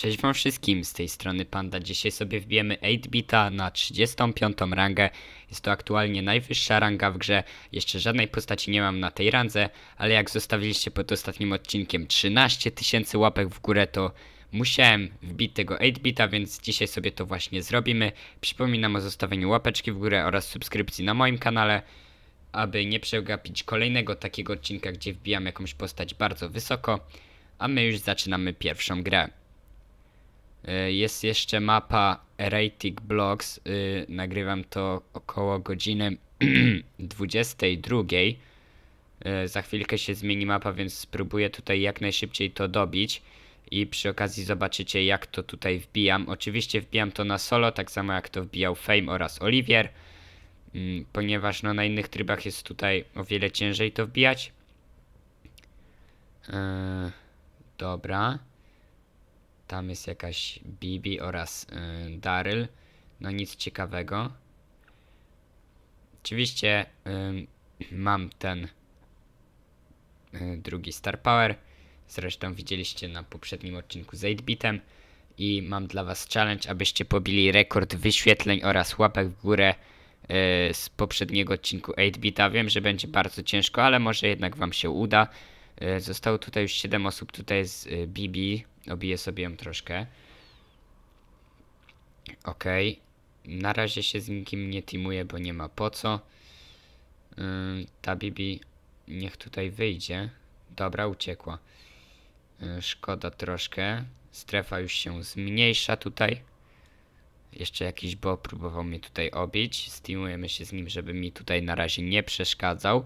Cześć wam wszystkim, z tej strony Panda. Dzisiaj sobie wbijemy 8-bita na 35 rangę. Jest to aktualnie najwyższa ranga w grze. Jeszcze żadnej postaci nie mam na tej randze, ale jak zostawiliście pod ostatnim odcinkiem 13 tysięcy łapek w górę, to musiałem wbić tego 8-bita, więc dzisiaj sobie to właśnie zrobimy. Przypominam o zostawieniu łapeczki w górę oraz subskrypcji na moim kanale aby nie przegapić kolejnego takiego odcinka, gdzie wbijam jakąś postać bardzo wysoko, a my już zaczynamy pierwszą grę. E, jest jeszcze mapa Eratic Blocks. E, nagrywam to około godziny 22. E, za chwilkę się zmieni mapa, więc spróbuję tutaj jak najszybciej to dobić. I przy okazji zobaczycie jak to tutaj wbijam. Oczywiście wbijam to na solo, tak samo jak to wbijał Fame oraz Olivier. Mm, ponieważ no, na innych trybach jest tutaj o wiele ciężej to wbijać. dobra. Tam jest jakaś Bibi oraz yy, Daryl. No nic ciekawego. Oczywiście yy, mam ten yy, drugi Star Power. Zresztą widzieliście na poprzednim odcinku z 8-bitem. I mam dla was challenge, abyście pobili rekord wyświetleń oraz łapek w górę y, z poprzedniego odcinku 8-bita. Wiem, że będzie bardzo ciężko, ale może jednak wam się uda. Y, zostało tutaj już 7 osób, tutaj jest y, Bibi, obiję sobie ją troszkę. Ok. Na razie się z nikim nie teamuję, bo nie ma po co. Yy, ta Bibi niech tutaj wyjdzie. Dobra, uciekła. Yy, szkoda troszkę. Strefa już się zmniejsza tutaj. Jeszcze jakiś bo próbował mnie tutaj obić. Steamujemy się z nim, żeby mi tutaj na razie nie przeszkadzał,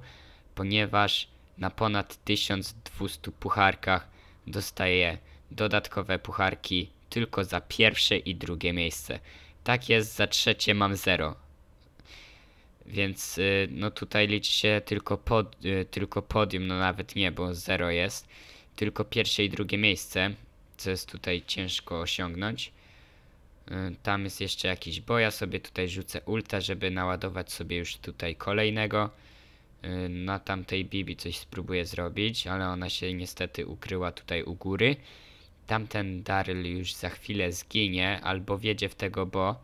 ponieważ na ponad 1200 pucharkach dostaję dodatkowe pucharki tylko za pierwsze i drugie miejsce. Tak jest, za trzecie mam zero Więc y, no tutaj liczy się tylko, pod, y, tylko podium, no nawet nie, bo zero jest. Tylko pierwsze i drugie miejsce, co jest tutaj ciężko osiągnąć. Y, tam jest jeszcze jakiś boja, sobie tutaj rzucę ulta, żeby naładować sobie już tutaj kolejnego. Na tamtej Bibi coś spróbuję zrobić, ale ona się niestety ukryła tutaj u góry tamten Daryl już za chwilę zginie, albo wiedzie w tego bo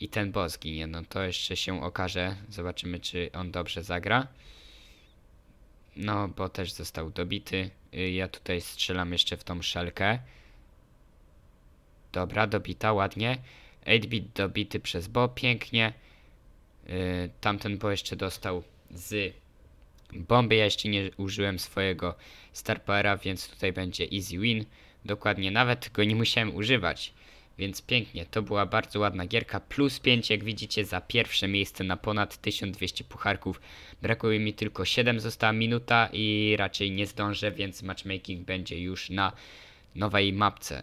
i ten Bo zginie. No to jeszcze się okaże. Zobaczymy, czy on dobrze zagra. No, bo też został dobity. Y, ja tutaj strzelam jeszcze w tą szelkę. Dobra, dobita, ładnie. 8-bit dobity przez Bo, pięknie. Yy, tamten Bo jeszcze dostał z bomby. Ja jeszcze nie użyłem swojego Star Powera, więc tutaj będzie easy win. Dokładnie, nawet go nie musiałem używać. Więc pięknie, to była bardzo ładna gierka. Plus 5, jak widzicie, za pierwsze miejsce na ponad 1200 pucharków. Brakuje mi tylko 7, została minuta i raczej nie zdążę, więc matchmaking będzie już na nowej mapce.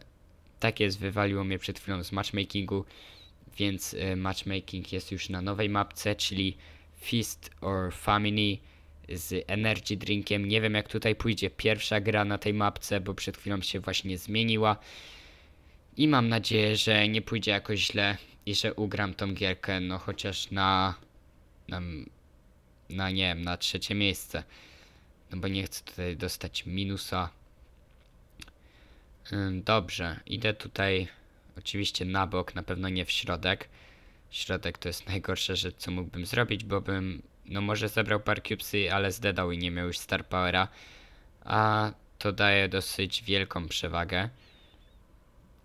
Tak jest, wywaliło mnie przed chwilą z matchmakingu, więc e, matchmaking jest już na nowej mapce, czyli Feast or Family z energy drinkiem. Nie wiem jak tutaj pójdzie pierwsza gra na tej mapce, bo przed chwilą się właśnie zmieniła. I mam nadzieję, że nie pójdzie jakoś źle i że ugram tą gierkę, no chociaż na... na, na nie wiem, na trzecie miejsce. No bo nie chcę tutaj dostać minusa. Dobrze, idę tutaj oczywiście na bok, na pewno nie w środek. Środek to jest najgorsza rzecz, co mógłbym zrobić, bo bym no może zebrał par cubesy, ale zdedał i nie miał już star powera. A to daje dosyć wielką przewagę.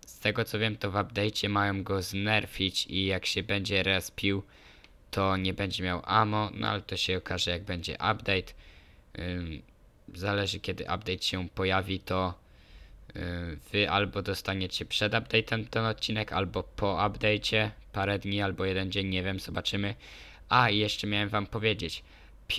Z tego co wiem to w update'cie mają go znerfić i jak się będzie respił to nie będzie miał ammo, no ale to się okaże jak będzie update. Ym, zależy kiedy update się pojawi to y, wy albo dostaniecie przed update'em ten odcinek, albo po update'cie parę dni albo jeden dzień, nie wiem, zobaczymy. A, jeszcze miałem wam powiedzieć.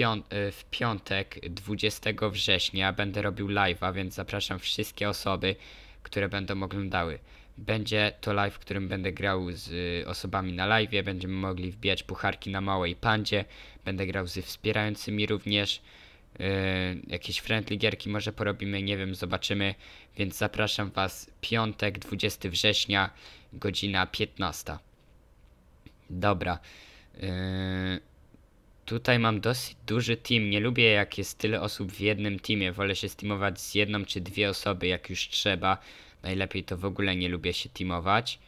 Y, w piątek 20 września będę robił a więc zapraszam wszystkie osoby, które będą oglądały. Będzie to live, w którym będę grał z y, osobami na live, będziemy mogli wbijać pucharki na małej pandzie, będę grał z wspierającymi również. Yy, jakieś friendly gierki może porobimy, nie wiem, zobaczymy. Więc zapraszam Was piątek 20 września, godzina 15. Dobra. Yy, tutaj mam dosyć duży team. Nie lubię, jak jest tyle osób w jednym teamie. Wolę się steamować z jedną czy dwie osoby, jak już trzeba. Najlepiej to w ogóle nie lubię się teamować.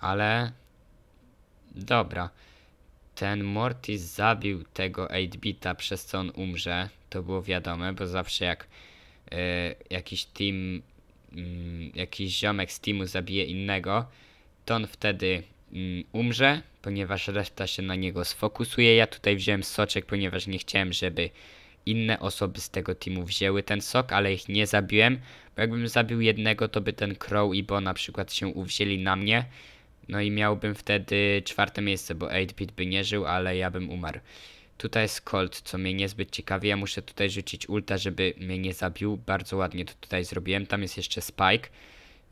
Ale... Dobra. Ten Mortis zabił tego 8-bita, przez co on umrze. To było wiadome, bo zawsze jak yy, jakiś team... Mm, jakiś ziomek z teamu zabije innego, to on wtedy umrze, ponieważ reszta się na niego sfokusuje. Ja tutaj wziąłem soczek, ponieważ nie chciałem, żeby inne osoby z tego teamu wzięły ten sok, ale ich nie zabiłem, bo jakbym zabił jednego, to by ten Crow i Bo na przykład się uwzięli na mnie, no i miałbym wtedy czwarte miejsce, bo 8-bit by nie żył, ale ja bym umarł. Tutaj jest Colt, co mnie niezbyt ciekawi, ja muszę tutaj rzucić ulta, żeby mnie nie zabił, bardzo ładnie to tutaj zrobiłem, tam jest jeszcze Spike,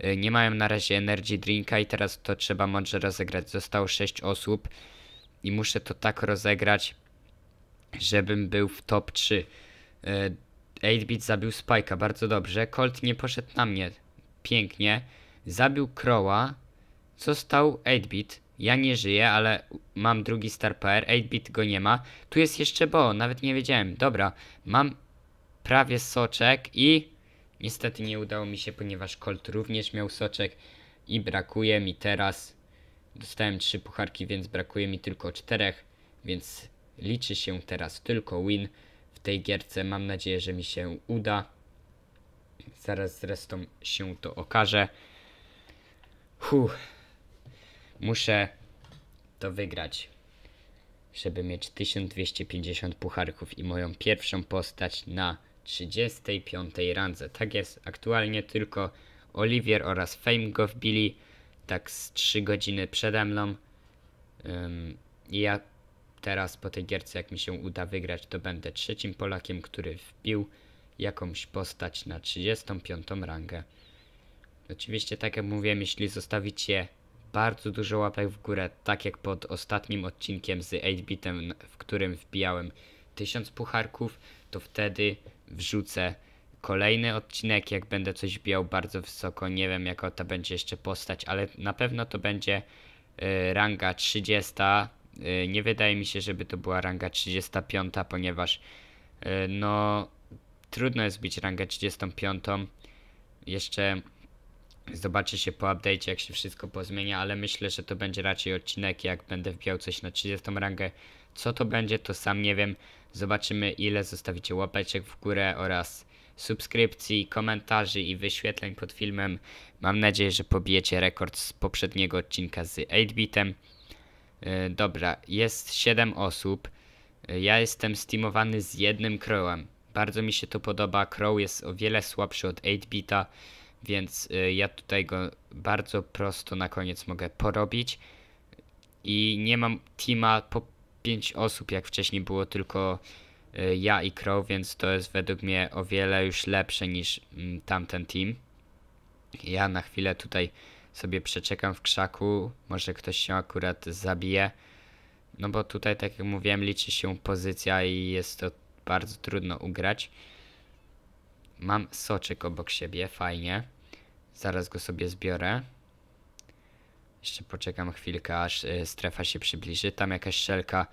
E, nie mają na razie energy drinka i teraz to trzeba mądrze rozegrać. Zostało 6 osób i muszę to tak rozegrać, żebym był w top 3. 8-bit e, zabił Spike'a, bardzo dobrze. Colt nie poszedł na mnie, pięknie. Zabił Crowa, został 8-bit. Ja nie żyję, ale mam drugi Star PR. 8-bit go nie ma. Tu jest jeszcze Bo, nawet nie wiedziałem. Dobra, mam prawie soczek i Niestety nie udało mi się, ponieważ Colt również miał soczek i brakuje mi teraz. Dostałem trzy pucharki, więc brakuje mi tylko czterech, więc liczy się teraz tylko win w tej gierce. Mam nadzieję, że mi się uda. Zaraz zresztą się to okaże. Huh. Muszę to wygrać, żeby mieć 1250 pucharków i moją pierwszą postać na 35 randze. Tak jest, aktualnie tylko Olivier oraz Fame go wbili tak z 3 godziny przede mną. Um, I ja teraz po tej gierce, jak mi się uda wygrać, to będę trzecim Polakiem, który wbił jakąś postać na 35 rangę. Oczywiście, tak jak mówiłem, jeśli zostawicie bardzo dużo łapek w górę, tak jak pod ostatnim odcinkiem z 8-bitem, w którym wbijałem 1000 pucharków, to wtedy wrzucę kolejny odcinek, jak będę coś bijał bardzo wysoko. Nie wiem, jaka to będzie jeszcze postać, ale na pewno to będzie y, ranga 30. Y, nie wydaje mi się, żeby to była ranga 35, ponieważ y, no trudno jest bić rangę 35. Jeszcze zobaczy się po update jak się wszystko pozmienia, ale myślę, że to będzie raczej odcinek, jak będę wbijał coś na 30 rangę, co to będzie, to sam nie wiem. Zobaczymy, ile zostawicie łapeczek w górę oraz subskrypcji, komentarzy i wyświetleń pod filmem. Mam nadzieję, że pobijecie rekord z poprzedniego odcinka z 8-bitem. E, dobra, jest 7 osób. E, ja jestem steamowany z jednym Crowem. Bardzo mi się to podoba. Crow jest o wiele słabszy od 8-bita, więc e, ja tutaj go bardzo prosto na koniec mogę porobić. I nie mam teama po pięć osób, jak wcześniej było tylko y, ja i Crow, więc to jest według mnie o wiele już lepsze niż mm, tamten team. Ja na chwilę tutaj sobie przeczekam w krzaku, może ktoś się akurat zabije. No bo tutaj, tak jak mówiłem, liczy się pozycja i jest to bardzo trudno ugrać. Mam soczek obok siebie, fajnie. Zaraz go sobie zbiorę. Jeszcze poczekam chwilkę, aż y, strefa się przybliży. Tam jakaś szelka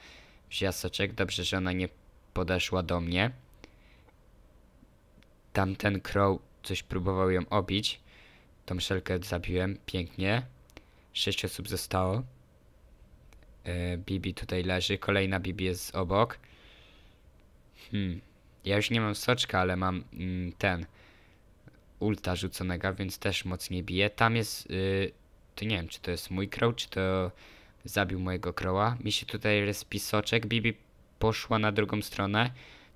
wzięła soczek. Dobrze, że ona nie podeszła do mnie. Tamten crow coś próbował ją obić. Tą szelkę zabiłem. Pięknie. Sześć osób zostało. Y, Bibi tutaj leży. Kolejna Bibi jest obok. Hmm. Ja już nie mam soczka, ale mam mm, ten ulta rzuconego, więc też mocniej bije. Tam jest... Y to nie wiem, czy to jest mój crow, czy to zabił mojego crowa. Mi się tutaj jest Bibi poszła na drugą stronę.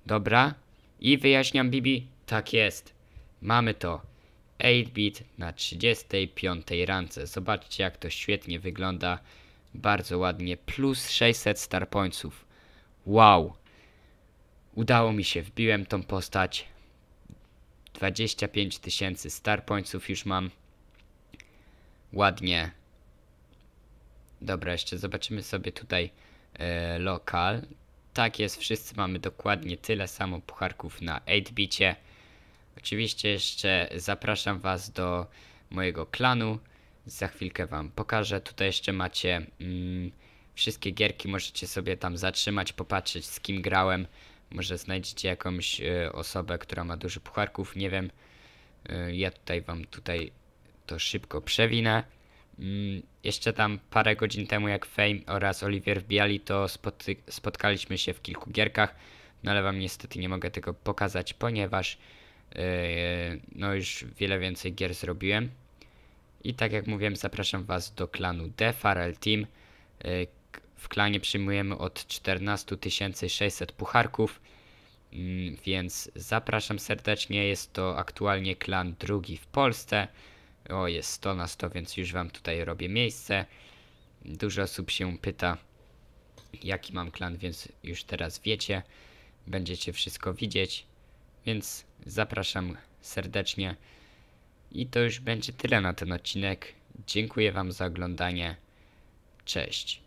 Dobra. I wyjaśniam Bibi, tak jest. Mamy to. 8-bit na 35 rance. Zobaczcie jak to świetnie wygląda. Bardzo ładnie. Plus 600 star pointsów. Wow. Udało mi się. Wbiłem tą postać. 25 tysięcy star pointsów już mam ładnie. Dobra, jeszcze zobaczymy sobie tutaj e, lokal. Tak jest, wszyscy mamy dokładnie tyle samo pucharków na 8-bicie. Oczywiście jeszcze zapraszam was do mojego klanu. Za chwilkę wam pokażę. Tutaj jeszcze macie mm, wszystkie gierki, możecie sobie tam zatrzymać, popatrzeć z kim grałem. Może znajdziecie jakąś y, osobę, która ma dużo pucharków, nie wiem. Y, ja tutaj wam tutaj to szybko przewinę. Mm, jeszcze tam parę godzin temu, jak Fame oraz Oliver wbijali, to spotkaliśmy się w kilku gierkach, no ale wam niestety nie mogę tego pokazać, ponieważ yy, no już wiele więcej gier zrobiłem. I tak jak mówiłem, zapraszam was do klanu DFRL Team. Yy, w klanie przyjmujemy od 14 600 pucharków, yy, więc zapraszam serdecznie. Jest to aktualnie klan drugi w Polsce. O, jest 100 na 100, więc już wam tutaj robię miejsce. Dużo osób się pyta, jaki mam klan, więc już teraz wiecie. Będziecie wszystko widzieć, więc zapraszam serdecznie. I to już będzie tyle na ten odcinek. Dziękuję wam za oglądanie. Cześć.